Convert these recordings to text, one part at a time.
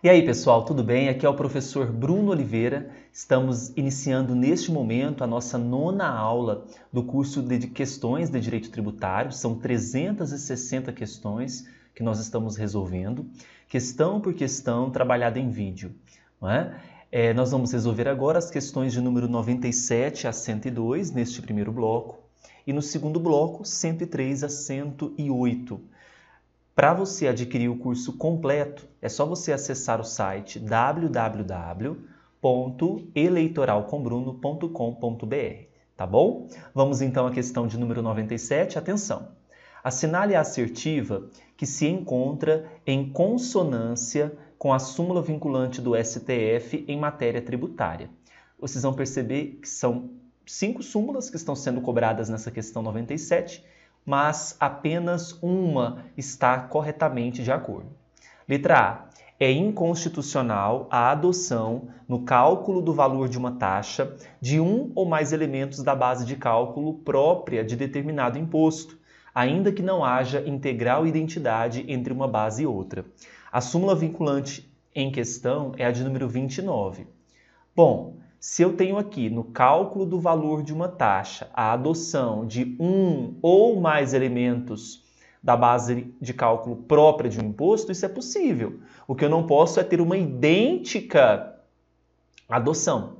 E aí, pessoal, tudo bem? Aqui é o professor Bruno Oliveira. Estamos iniciando neste momento a nossa nona aula do curso de Questões de Direito Tributário. São 360 questões que nós estamos resolvendo, questão por questão, trabalhada em vídeo. É? É, nós vamos resolver agora as questões de número 97 a 102 neste primeiro bloco e no segundo bloco, 103 a 108. Para você adquirir o curso completo, é só você acessar o site www.eleitoralcombruno.com.br, tá bom? Vamos então à questão de número 97, atenção. Assinale a assertiva que se encontra em consonância com a súmula vinculante do STF em matéria tributária. Vocês vão perceber que são cinco súmulas que estão sendo cobradas nessa questão 97 mas apenas uma está corretamente de acordo. Letra A. É inconstitucional a adoção, no cálculo do valor de uma taxa, de um ou mais elementos da base de cálculo própria de determinado imposto, ainda que não haja integral identidade entre uma base e outra. A súmula vinculante em questão é a de número 29. Bom, se eu tenho aqui no cálculo do valor de uma taxa a adoção de um ou mais elementos da base de cálculo própria de um imposto, isso é possível. O que eu não posso é ter uma idêntica adoção,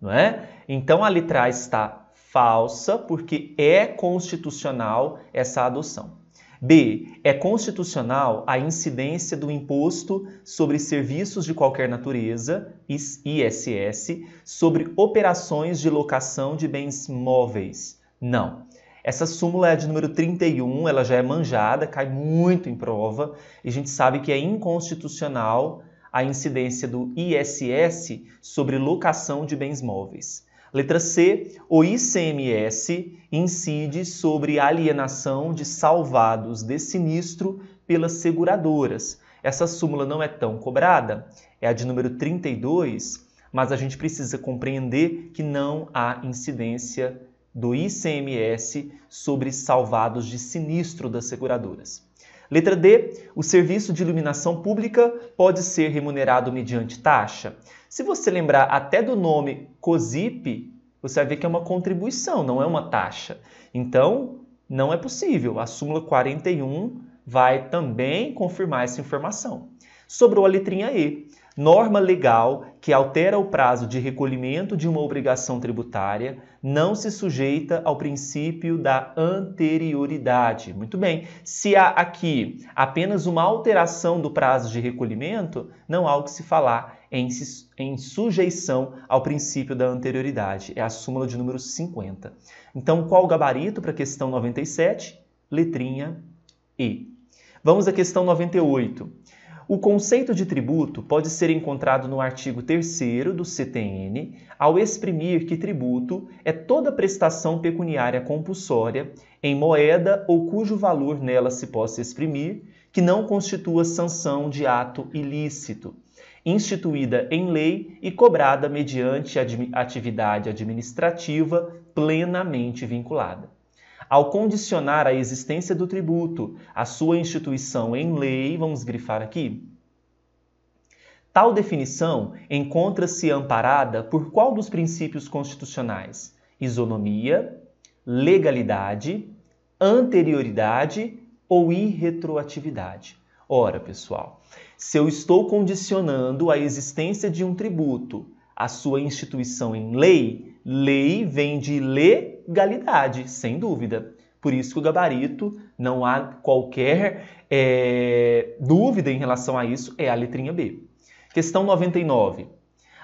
não é? Então a letra A está falsa porque é constitucional essa adoção. B. É constitucional a incidência do imposto sobre serviços de qualquer natureza, ISS, sobre operações de locação de bens móveis? Não. Essa súmula é de número 31, ela já é manjada, cai muito em prova, e a gente sabe que é inconstitucional a incidência do ISS sobre locação de bens móveis. Letra C, o ICMS incide sobre alienação de salvados de sinistro pelas seguradoras. Essa súmula não é tão cobrada, é a de número 32, mas a gente precisa compreender que não há incidência do ICMS sobre salvados de sinistro das seguradoras. Letra D, o serviço de iluminação pública pode ser remunerado mediante taxa. Se você lembrar até do nome COSIP, você vai ver que é uma contribuição, não é uma taxa. Então, não é possível. A súmula 41 vai também confirmar essa informação. Sobrou a letrinha E. Norma legal que altera o prazo de recolhimento de uma obrigação tributária não se sujeita ao princípio da anterioridade. Muito bem, se há aqui apenas uma alteração do prazo de recolhimento, não há o que se falar em, em sujeição ao princípio da anterioridade. É a súmula de número 50. Então, qual o gabarito para a questão 97? Letrinha E. Vamos à questão 98. O conceito de tributo pode ser encontrado no artigo 3 do CTN, ao exprimir que tributo é toda prestação pecuniária compulsória em moeda ou cujo valor nela se possa exprimir, que não constitua sanção de ato ilícito, instituída em lei e cobrada mediante atividade administrativa plenamente vinculada ao condicionar a existência do tributo à sua instituição em lei, vamos grifar aqui. Tal definição encontra-se amparada por qual dos princípios constitucionais? Isonomia, legalidade, anterioridade ou irretroatividade. Ora, pessoal, se eu estou condicionando a existência de um tributo a sua instituição em lei, lei vem de legalidade, sem dúvida. Por isso que o gabarito, não há qualquer é, dúvida em relação a isso, é a letrinha B. Questão 99.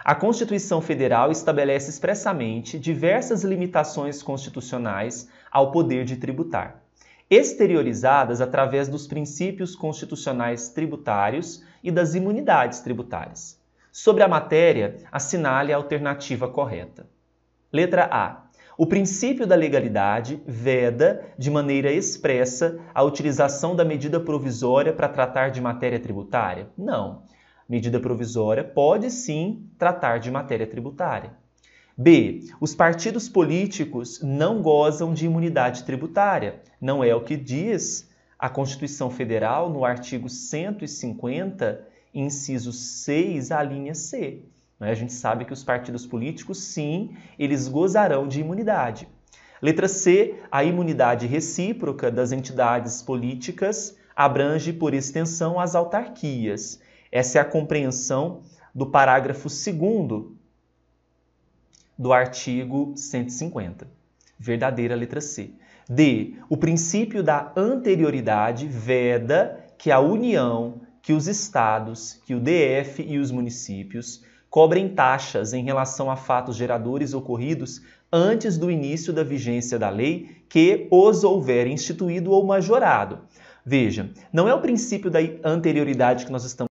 A Constituição Federal estabelece expressamente diversas limitações constitucionais ao poder de tributar, exteriorizadas através dos princípios constitucionais tributários e das imunidades tributárias. Sobre a matéria, assinale a alternativa correta. Letra A. O princípio da legalidade veda de maneira expressa a utilização da medida provisória para tratar de matéria tributária? Não. Medida provisória pode sim tratar de matéria tributária. B. Os partidos políticos não gozam de imunidade tributária. Não é o que diz a Constituição Federal no artigo 150 inciso 6, a linha C. Né? A gente sabe que os partidos políticos, sim, eles gozarão de imunidade. Letra C, a imunidade recíproca das entidades políticas abrange, por extensão, as autarquias. Essa é a compreensão do parágrafo 2 do artigo 150. Verdadeira letra C. D. O princípio da anterioridade veda que a União que os estados, que o DF e os municípios cobrem taxas em relação a fatos geradores ocorridos antes do início da vigência da lei que os houver instituído ou majorado. Veja, não é o princípio da anterioridade que nós estamos